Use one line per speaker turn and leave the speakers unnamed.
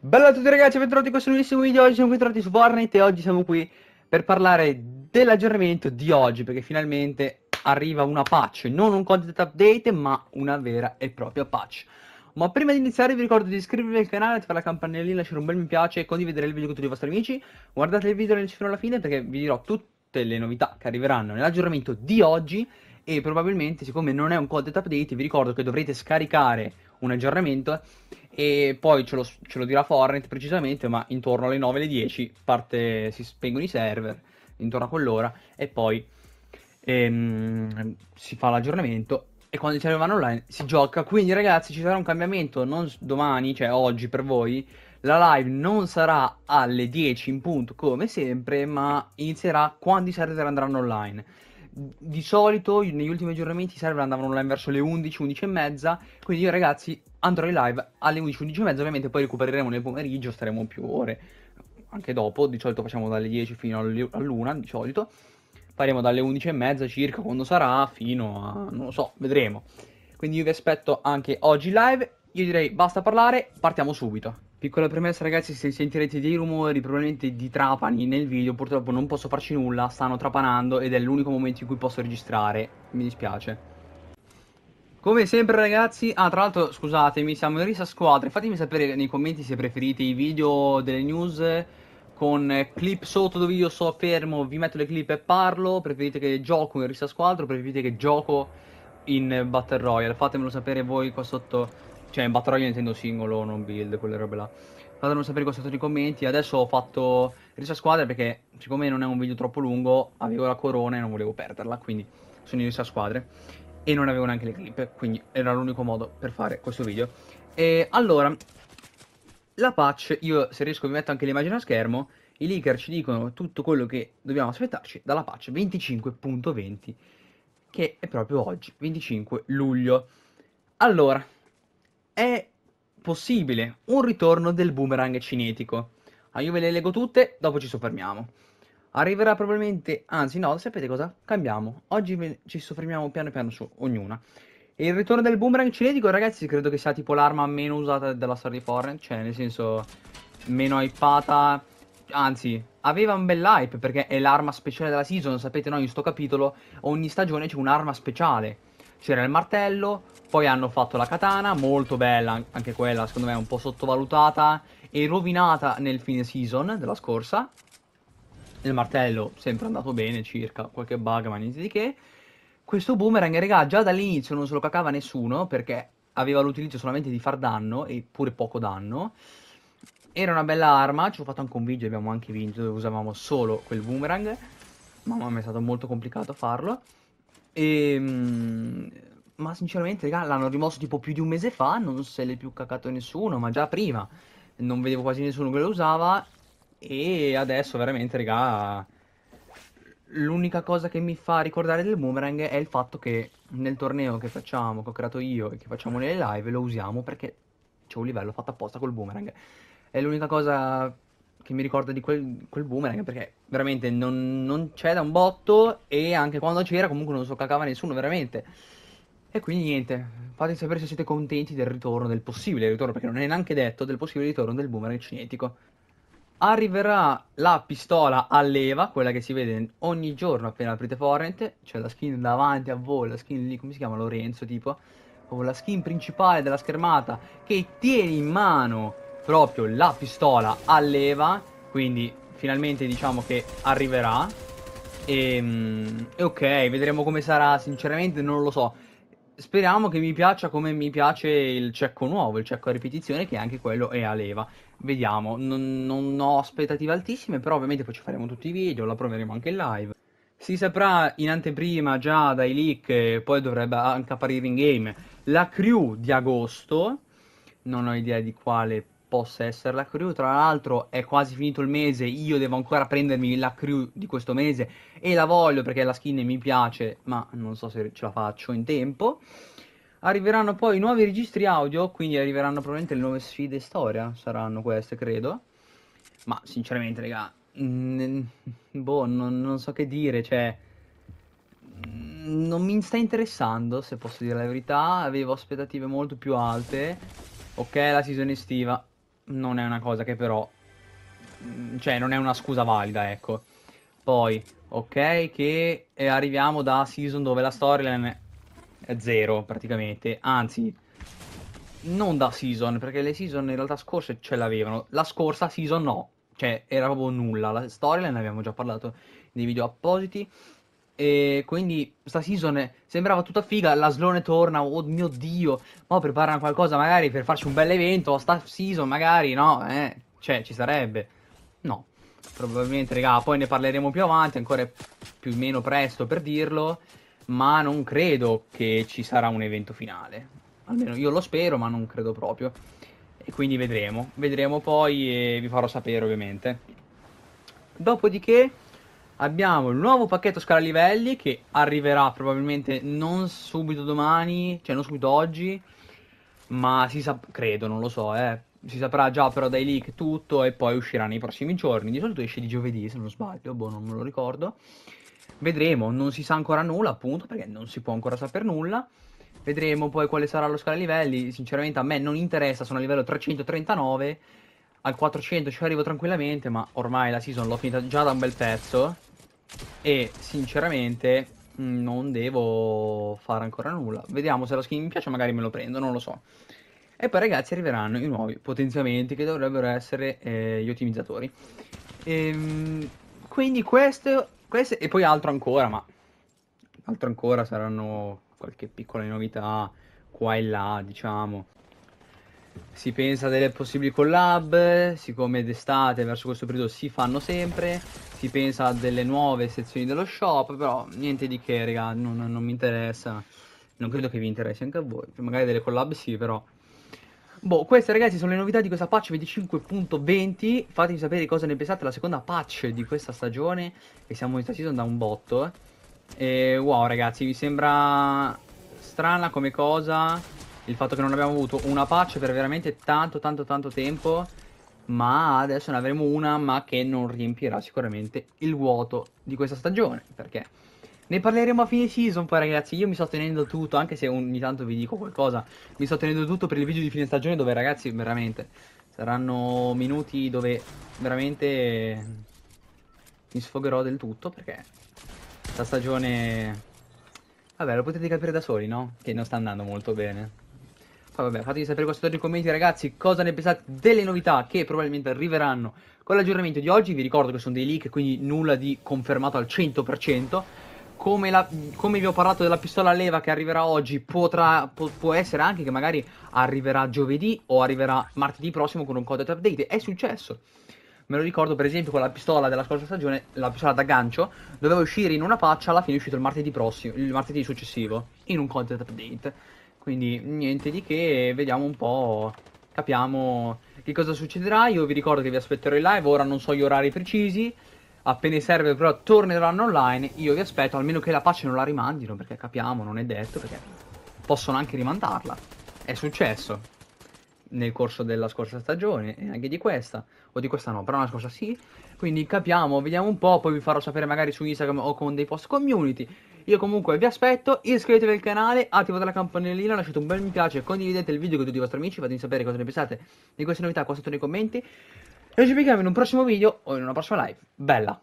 Bella a tutti ragazzi, bentornati in questo nuovissimo video, oggi siamo qui tornati su Fortnite e oggi siamo qui per parlare dell'aggiornamento di oggi perché finalmente arriva una patch, non un content update ma una vera e propria patch. Ma prima di iniziare vi ricordo di iscrivervi al canale, attivare la campanellina, lasciare un bel mi piace e condividere il video con tutti i vostri amici. Guardate il video nel fino alla fine perché vi dirò tutte le novità che arriveranno nell'aggiornamento di oggi e probabilmente siccome non è un content update vi ricordo che dovrete scaricare un aggiornamento e poi ce lo, ce lo dirà Fortnite precisamente, ma intorno alle 9 alle 10 parte, si spengono i server, intorno a quell'ora, e poi ehm, si fa l'aggiornamento e quando si arrivano online si gioca. Quindi ragazzi ci sarà un cambiamento, non domani, cioè oggi per voi, la live non sarà alle 10 in punto come sempre, ma inizierà quando i server andranno online di solito negli ultimi aggiornamenti i server andavano online verso le 11, 11 e mezza, quindi io ragazzi andrò in live alle 11, 11 e mezza, ovviamente poi recupereremo nel pomeriggio, staremo più ore, anche dopo, di solito facciamo dalle 10 fino all'una, di solito, faremo dalle 11 e mezza circa, quando sarà, fino a, non lo so, vedremo. Quindi io vi aspetto anche oggi live, io direi basta parlare, partiamo subito. Piccola premessa ragazzi, se sentirete dei rumori probabilmente di trapani nel video, purtroppo non posso farci nulla, stanno trapanando ed è l'unico momento in cui posso registrare, mi dispiace. Come sempre ragazzi, ah tra l'altro scusatemi, siamo in risa squadre, fatemi sapere nei commenti se preferite i video delle news con clip sotto dove io sto fermo, vi metto le clip e parlo, preferite che gioco in risa squadra o preferite che gioco in Battle Royale, fatemelo sapere voi qua sotto cioè in battaglia intendo singolo, non build, quelle robe là. Fatemi sapere cosa sotto i commenti. Adesso ho fatto risa squadre perché siccome non è un video troppo lungo, avevo la corona e non volevo perderla, quindi sono in risa squadre e non avevo neanche le clip, quindi era l'unico modo per fare questo video. E allora la patch, io se riesco vi metto anche l'immagine a schermo. I leaker ci dicono tutto quello che dobbiamo aspettarci dalla patch 25.20 che è proprio oggi, 25 luglio. Allora, è possibile un ritorno del boomerang cinetico. Ah, io ve le leggo tutte, dopo ci soffermiamo. Arriverà probabilmente, anzi no, sapete cosa? Cambiamo. Oggi ci soffermiamo piano piano su ognuna. E il ritorno del boomerang cinetico, ragazzi, credo che sia tipo l'arma meno usata della storia di Fortnite, cioè nel senso meno hypata, anzi aveva un bel hype perché è l'arma speciale della season, sapete no, in sto capitolo ogni stagione c'è un'arma speciale c'era il martello, poi hanno fatto la katana, molto bella, anche quella secondo me un po' sottovalutata e rovinata nel fine season della scorsa. Il martello sempre andato bene, circa qualche bug, ma niente di che. Questo boomerang, regà, già dall'inizio non se lo cacava nessuno perché aveva l'utilizzo solamente di far danno e pure poco danno. Era una bella arma, ci ho fatto anche un video, abbiamo anche vinto dove usavamo solo quel boomerang. Mamma mia, è stato molto complicato farlo. E, ehm, ma sinceramente, raga, l'hanno rimosso tipo più di un mese fa, non se l'è più cacato nessuno, ma già prima non vedevo quasi nessuno che lo usava e adesso veramente, raga, l'unica cosa che mi fa ricordare del boomerang è il fatto che nel torneo che facciamo, che ho creato io e che facciamo nelle live, lo usiamo perché c'è un livello fatto apposta col boomerang. È l'unica cosa che mi ricorda di quel, quel boomerang perché veramente non, non c'è da un botto e anche quando c'era comunque non so cacava nessuno veramente. E quindi niente, fate sapere se siete contenti del ritorno, del possibile ritorno, perché non è neanche detto del possibile ritorno del boomerang cinetico. Arriverà la pistola a leva, quella che si vede ogni giorno appena aprite Fortnite, cioè la skin davanti a voi, la skin lì, come si chiama Lorenzo tipo, o la skin principale della schermata che tiene in mano proprio la pistola a leva, quindi finalmente diciamo che arriverà. Ehm, e, ok, vedremo come sarà, sinceramente non lo so. Speriamo che mi piaccia come mi piace il cecco nuovo, il cecco a ripetizione, che anche quello è a leva. Vediamo, non, non ho aspettative altissime, però ovviamente poi ci faremo tutti i video, la proveremo anche in live. Si saprà in anteprima già dai leak, poi dovrebbe anche apparire in game, la crew di agosto. Non ho idea di quale possa essere la crew. Tra l'altro è quasi finito il mese, io devo ancora prendermi la crew di questo mese e la voglio perché la skin mi piace, ma non so se ce la faccio in tempo. Arriveranno poi i nuovi registri audio, quindi arriveranno probabilmente le nuove sfide storia, saranno queste credo. Ma sinceramente, raga, boh, non, non so che dire, cioè non mi sta interessando, se posso dire la verità. Avevo aspettative molto più alte. Ok, la season estiva non è una cosa che però... Mm, cioè, non è una scusa valida, ecco. Poi, ok, che eh, arriviamo da season dove la storyline è zero, praticamente. Anzi, non da season, perché le season in realtà scorse ce l'avevano. La scorsa season no, cioè era proprio nulla. La storyline ne abbiamo già parlato nei video appositi. E quindi sta season sembrava tutta figa, la Slone torna, oh mio dio, ma preparano qualcosa magari per farci un bel evento, sta season magari, no, eh, cioè ci sarebbe. No, probabilmente, raga, poi ne parleremo più avanti, ancora più o meno presto per dirlo, ma non credo che ci sarà un evento finale. Almeno io lo spero, ma non credo proprio. E quindi vedremo, vedremo poi e vi farò sapere ovviamente. Dopodiché abbiamo il nuovo pacchetto scala livelli che arriverà probabilmente non subito domani, cioè non subito oggi, ma si sa, credo, non lo so, eh. Si saprà già però dai leak tutto e poi uscirà nei prossimi giorni. Di solito esce di giovedì, se non sbaglio, boh, non me lo ricordo. Vedremo, non si sa ancora nulla, appunto, perché non si può ancora sapere nulla. Vedremo poi quale sarà lo scala livelli. Sinceramente a me non interessa, sono a livello 339. Al 400 ci arrivo tranquillamente, ma ormai la season l'ho finita già da un bel pezzo e sinceramente mm, non devo fare ancora nulla. Vediamo se la skin mi piace, magari me lo prendo, non lo so. E poi ragazzi arriveranno i nuovi potenziamenti che dovrebbero essere eh, gli ottimizzatori. E, ehm, quindi questo, questo e poi altro ancora, ma altro ancora saranno qualche piccola novità qua e là, diciamo si pensa a delle possibili collab, siccome d'estate verso questo periodo si fanno sempre, si pensa a delle nuove sezioni dello shop, però niente di che, raga, non, non mi interessa, non credo che vi interessi anche a voi, magari delle collab sì, però... Boh, queste ragazzi sono le novità di questa patch 25.20, fatemi sapere cosa ne pensate, la seconda patch di questa stagione, che siamo in season da un botto, eh. e wow ragazzi, mi sembra strana come cosa il fatto che non abbiamo avuto una patch per veramente tanto tanto tanto tempo ma adesso ne avremo una ma che non riempirà sicuramente il vuoto di questa stagione perché ne parleremo a fine season poi ragazzi io mi sto tenendo tutto anche se ogni tanto vi dico qualcosa mi sto tenendo tutto per il video di fine stagione dove ragazzi veramente saranno minuti dove veramente mi sfogherò del tutto perché la stagione vabbè lo potete capire da soli no? che non sta andando molto bene Vabbè, fatemi sapere qua sotto nei commenti ragazzi cosa ne pensate delle novità che probabilmente arriveranno con l'aggiornamento di oggi. Vi ricordo che sono dei leak, quindi nulla di confermato al 100%. Come, la, come vi ho parlato della pistola a leva che arriverà oggi, potrà, po, può essere anche che magari arriverà giovedì o arriverà martedì prossimo con un codice update. È successo me lo ricordo per esempio con la pistola della scorsa stagione, la pistola da gancio, doveva uscire in una faccia, alla fine è uscito il martedì prossimo, il martedì successivo, in un content update. Quindi niente di che, vediamo un po', capiamo che cosa succederà. Io vi ricordo che vi aspetterò in live, ora non so gli orari precisi. Appena i server però torneranno online, io vi aspetto, almeno che la pace non la rimandino, perché capiamo, non è detto, perché possono anche rimandarla. È successo nel corso della scorsa stagione e anche di questa, o di questa no, però la scorsa sì. Quindi capiamo, vediamo un po', poi vi farò sapere magari su Instagram o con dei post community. Io comunque vi aspetto, iscrivetevi al canale, attivate la campanellina, lasciate un bel mi piace, condividete il video con tutti i vostri amici, fatemi sapere cosa ne pensate di queste novità qua sotto nei commenti. E ci vediamo in un prossimo video o in una prossima live. Bella!